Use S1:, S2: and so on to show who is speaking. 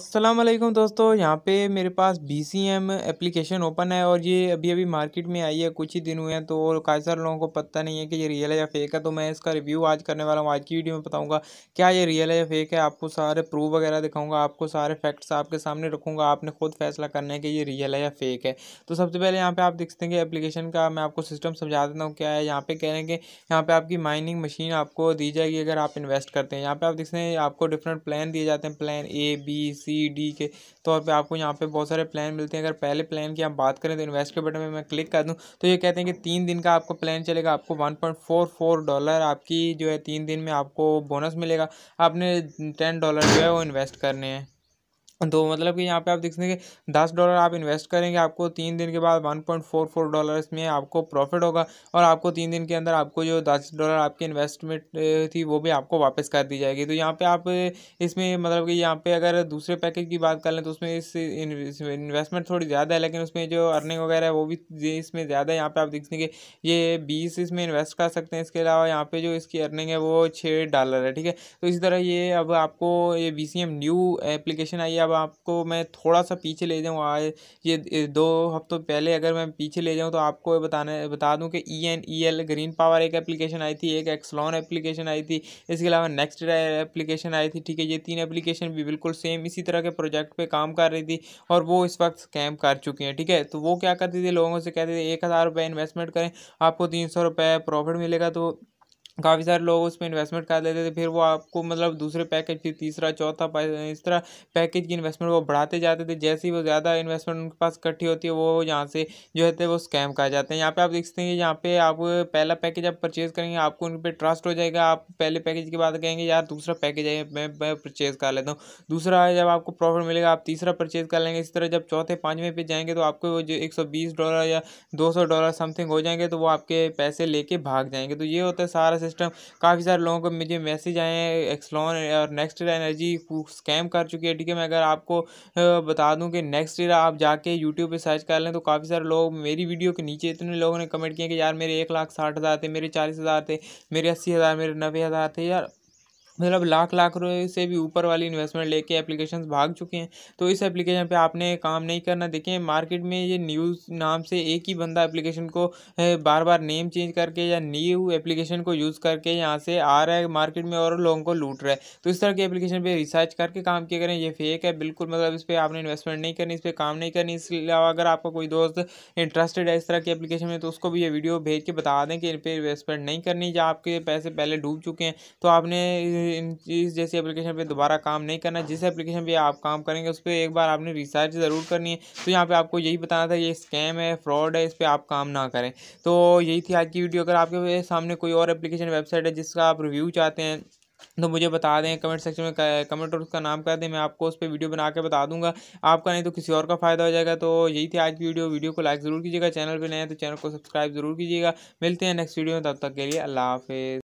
S1: असलम दोस्तों यहाँ पे मेरे पास B C M application open है और ये अभी अभी मार्केट में आई है कुछ ही दिन हुए हैं तो काफ़ी सारे लोगों को पता नहीं है कि ये रियल है या फेक है तो मैं इसका रिव्यू आज करने वाला हूँ आज की वीडियो में बताऊँगा क्या ये रियल है या फेक है आपको सारे प्रूफ वगैरह दिखाऊँगा आपको सारे फैक्ट्स आपके सामने रखूँगा आपने खुद फैसला करना है कि ये रियल है या फेक है तो सबसे पहले यहाँ पर आप सकते हैं कि एप्लीकेशन का मैं आपको सिस्टम समझा देता हूँ क्या है यहाँ पर कह रहे हैं कि यहाँ पर आपकी माइनिंग मशीन आपको दी जाएगी अगर आप इन्वेस्ट करते हैं यहाँ पर आप देखते हैं आपको डिफरेंट प्लान दिए जाते हैं plan A B C D के तौर तो पे आपको यहाँ पे बहुत सारे प्लान मिलते हैं अगर पहले प्लान की आप बात करें तो इन्वेस्ट के बटन में मैं क्लिक कर दूँ तो ये कहते हैं कि तीन दिन का आपको प्लान चलेगा आपको one point four four dollar आपकी जो है तीन दिन में आपको बोनस मिलेगा आपने टेन डॉलर जो है वो इन्वेस्ट करने हैं तो मतलब कि यहाँ पे आप देख सकते हैं दस डॉलर आप इन्वेस्ट करेंगे आपको तीन दिन के बाद one point four four dollar में आपको प्रॉफिट होगा और आपको तीन दिन के अंदर आपको जो दस डॉलर आपकी इन्वेस्टमेंट थी वो भी आपको वापस कर दी जाएगी तो यहाँ पे आप इसमें मतलब कि यहाँ पे अगर दूसरे पैकेज की बात कर लें तो उसमें इस इन्वेस्टमेंट थोड़ी ज़्यादा है लेकिन उसमें जो अर्निंग वगैरह है वो भी इसमें ज़्यादा है यहाँ पर आप देख सकेंगे ये बीस इसमें इन्वेस्ट कर सकते हैं इसके अलावा यहाँ पर जो इसकी अर्निंग है वो छः डॉलर है ठीक है तो इसी तरह ये अब आपको ये बी न्यू एप्लीकेशन आई है अब आपको मैं थोड़ा सा पीछे ले जाऊँ आए ये दो हफ्तों पहले अगर मैं पीछे ले जाऊँ तो आपको बताने बता दूँ कि E N E L green power एक एप्लीकेशन आई थी एक एक्सलॉन एप्लीकेशन आई थी इसके अलावा नेक्स्ट एप्लीकेशन आई थी ठीक है ये तीन एप्लीकेशन भी बिल्कुल सेम इसी तरह के प्रोजेक्ट पर काम कर रही थी और वो इस वक्त स्कैम कर चुकी हैं ठीक है तो वो क्या करती थी लोगों से कहते थे एक हज़ार रुपये इन्वेस्टमेंट करें आपको तीन सौ रुपये प्रॉफिट मिलेगा तो काफ़ी सारे लोग उस पर इन्वेस्टमेंट कर लेते थे फिर वो आपको मतलब दूसरे पैकेज फिर तीसरा चौथा इस तरह पैकेज की इन्वेस्टमेंट वो बढ़ाते जाते थे जैसे ही वो ज़्यादा इन्वेस्टमेंट उनके पास इकट्ठी होती है वो यहाँ से जो है तो वो स्कैम कर जाते हैं यहाँ पे आप देखते हैं यहाँ पे आप पहला पैकेज आप परचेज़ करेंगे आपको उन पर ट्रस्ट हो जाएगा आप पहले पैकेज की बात कहेंगे यार दूसरा पैकेज है मैं मैं परचेज़ कर लेता हूँ दूसरा जब आपको प्रॉफिट मिलेगा आप तीसरा परचेज़ कर लेंगे इस तरह जब चौथे पाँचवें पे जाएंगे तो आपको वो जो एक डॉलर या दो डॉलर समथिंग हो जाएंगे तो वो आपके पैसे लेके भाग जाएंगे तो ये होता है सारा सिस्टम काफ़ी सारे लोगों को मुझे मैसेज आए हैं एक्सलॉन और नेक्स्ट एनर्जी स्कैम कर चुकी है ठीक है मैं अगर आपको बता दूं कि नेक्स्ट ईयर आप जाके यूट्यूब पे सर्च कर लें तो काफ़ी सारे लोग मेरी वीडियो के नीचे इतने लोगों ने कमेंट किया कि यार मेरे एक लाख साठ हज़ार थे मेरे चालीस हज़ार थे मेरे अस्सी हज़ार मेरे नब्बे हज़ार थे यार मतलब लाख लाख रुपए से भी ऊपर वाली इन्वेस्टमेंट लेके एप्लीकेशन भाग चुके हैं तो इस एप्लीकेशन पे आपने काम नहीं करना देखिए मार्केट में ये न्यूज़ नाम से एक ही बंदा एप्लीकेशन को बार बार नेम चेंज करके या न्यू एप्लीकेशन को यूज़ करके यहाँ से आ रहा है मार्केट में और लोगों को लूट रहा है तो इस तरह की एप्लीकेशन पर रिसर्च करके काम किया करें ये फेक है बिल्कुल मतलब इस पर आपने इन्वेस्टमेंट नहीं करनी इस पर काम नहीं करनी इसके अलावा अगर आपका कोई दोस्त इंटरेस्टेड है इस तरह की एप्लीकेशन में तो उसको भी ये वीडियो भेज के बता दें कि इन पर इन्वेस्टमेंट नहीं करनी या आपके पैसे पहले डूब चुके हैं तो आपने इन चीज़ जैसी एप्लीकेशन पे दोबारा काम नहीं करना जिस एप्लीकेशन पे आप काम करेंगे उस पर एक बार आपने रिसर्च ज़रूर करनी है तो यहाँ पे आपको यही बताना था ये स्कैम है फ्रॉड है इस पर आप काम ना करें तो यही थी आज की वीडियो अगर आपके सामने कोई और एप्लीकेशन वेबसाइट है जिसका आप रिव्यू चाहते हैं तो मुझे बता दें कमेंट सेक्शन में कमेंट और उसका नाम कर दें मैं आपको उस पर वीडियो बना के बता दूंगा आपका नहीं तो किसी और का फ़ायदा हो जाएगा तो यही थी आज की वीडियो वीडियो को लाइक ज़रूर कीजिएगा चैनल पर नए हैं तो चैनल को सब्सक्राइब ज़रूर कीजिएगा मिलते हैं नेक्स्ट वीडियो में तब तक के लिए अल्लाह हाफिज़